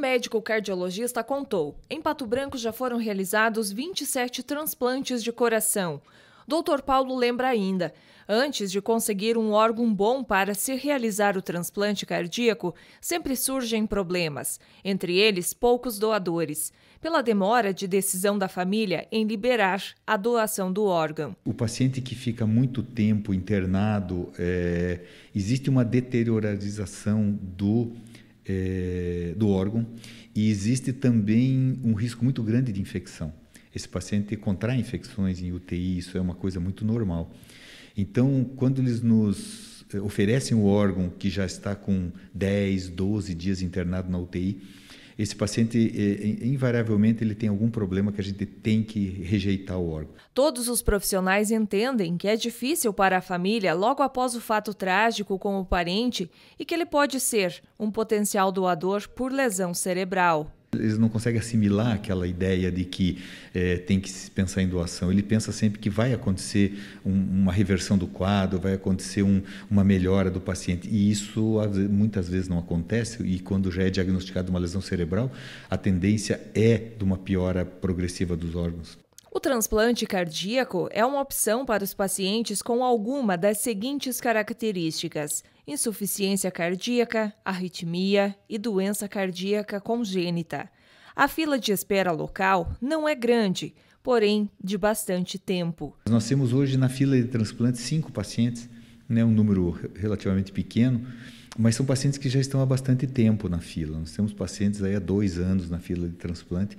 médico cardiologista contou: em Pato Branco já foram realizados 27 transplantes de coração. Dr. Paulo lembra ainda: antes de conseguir um órgão bom para se realizar o transplante cardíaco, sempre surgem problemas, entre eles poucos doadores, pela demora de decisão da família em liberar a doação do órgão. O paciente que fica muito tempo internado, é, existe uma deteriorização do é, do órgão e existe também um risco muito grande de infecção. Esse paciente contrai infecções em UTI, isso é uma coisa muito normal. Então, quando eles nos eh, oferecem o órgão que já está com 10, 12 dias internado na UTI, esse paciente é, é, invariavelmente ele tem algum problema que a gente tem que rejeitar o órgão. Todos os profissionais entendem que é difícil para a família logo após o fato trágico com o parente e que ele pode ser um potencial doador por lesão cerebral. Eles não conseguem assimilar aquela ideia de que é, tem que se pensar em doação. Ele pensa sempre que vai acontecer um, uma reversão do quadro, vai acontecer um, uma melhora do paciente. E isso muitas vezes não acontece. E quando já é diagnosticado uma lesão cerebral, a tendência é de uma piora progressiva dos órgãos. O transplante cardíaco é uma opção para os pacientes com alguma das seguintes características: insuficiência cardíaca, arritmia e doença cardíaca congênita. A fila de espera local não é grande, porém de bastante tempo. Nós temos hoje na fila de transplante cinco pacientes, né, um número relativamente pequeno, mas são pacientes que já estão há bastante tempo na fila. Nós temos pacientes aí há dois anos na fila de transplante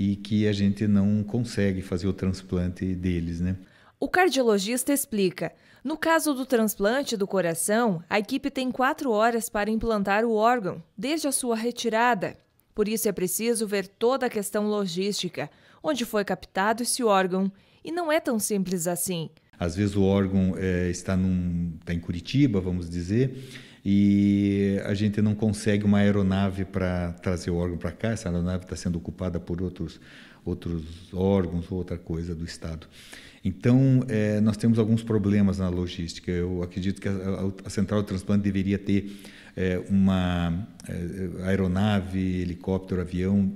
e que a gente não consegue fazer o transplante deles, né? O cardiologista explica. No caso do transplante do coração, a equipe tem quatro horas para implantar o órgão, desde a sua retirada. Por isso é preciso ver toda a questão logística, onde foi captado esse órgão, e não é tão simples assim. Às vezes o órgão é, está, num, está em Curitiba, vamos dizer, e a gente não consegue uma aeronave para trazer o órgão para cá, essa aeronave está sendo ocupada por outros, outros órgãos ou outra coisa do Estado. Então, é, nós temos alguns problemas na logística. Eu acredito que a, a, central de transplante deveria ter é, uma é, aeronave, helicóptero, avião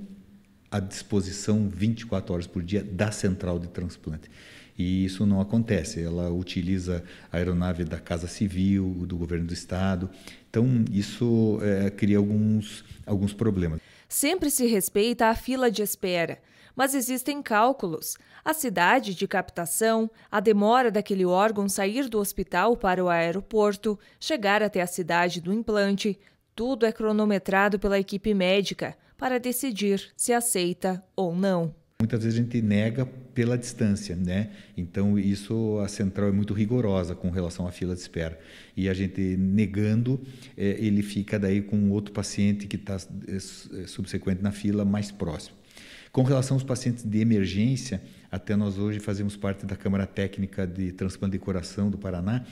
à disposição 24 horas por dia da central de transplante. E isso não acontece. Ela utiliza a aeronave da Casa Civil, do governo do estado. Então, isso é, cria alguns, alguns problemas. Sempre se respeita a fila de espera, mas existem cálculos. A cidade de captação, a demora daquele órgão sair do hospital para o aeroporto, chegar até a cidade do implante, tudo é cronometrado pela equipe médica para decidir se aceita ou não. Muitas vezes a gente nega pela distância, né? Então isso a central é muito rigorosa com relação à fila de espera e a gente negando é, ele fica daí com outro paciente que está é, é, subsequente na fila mais próximo. Com relação aos pacientes de emergência, até nós hoje fazemos parte da Câmara Técnica de Transplante de Coração do Paraná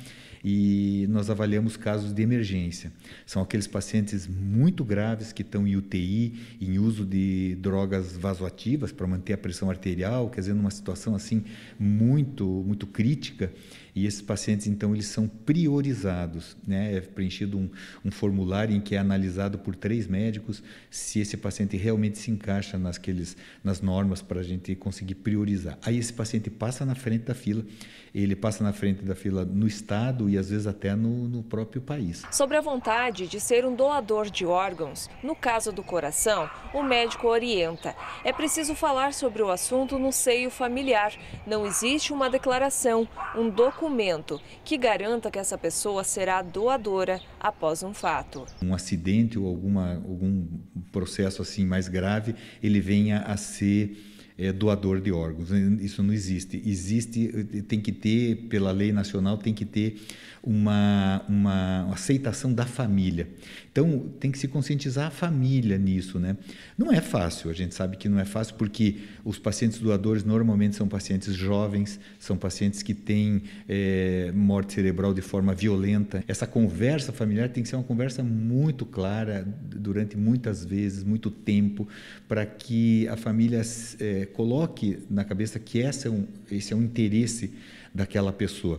e nós avaliamos casos de emergência. São aqueles pacientes muito graves que estão em UTI, em uso de drogas vasoativas para manter a pressão arterial, quer dizer, numa situação assim muito, muito crítica. E esses pacientes, então, eles são priorizados. Né? É preenchido um, um formulário em que é analisado por três médicos se esse paciente realmente se encaixa aqueles nas normas para a gente conseguir priorizar. Aí esse paciente passa na frente da fila, ele passa na frente da fila no estado e às vezes até no, no próprio país. Sobre a vontade de ser um doador de órgãos, no caso do coração, o médico orienta. É preciso falar sobre o assunto no seio familiar. Não existe uma declaração, um documento que garanta que essa pessoa será doadora após um fato. Um acidente ou alguma, algum processo assim mais grave, ele venha a ser é, doador de órgãos. Isso não existe. Existe, tem que ter, pela lei nacional, tem que ter uma, uma aceitação da família. Então, tem que se conscientizar a família nisso. Né? Não é fácil, a gente sabe que não é fácil, porque os pacientes doadores normalmente são pacientes jovens, são pacientes que têm é, morte cerebral de forma violenta. Essa conversa familiar tem que ser uma conversa muito clara durante muitas vezes, muito tempo, para que a família. É, é, coloque na cabeça que essa é um, esse é um interesse daquela pessoa.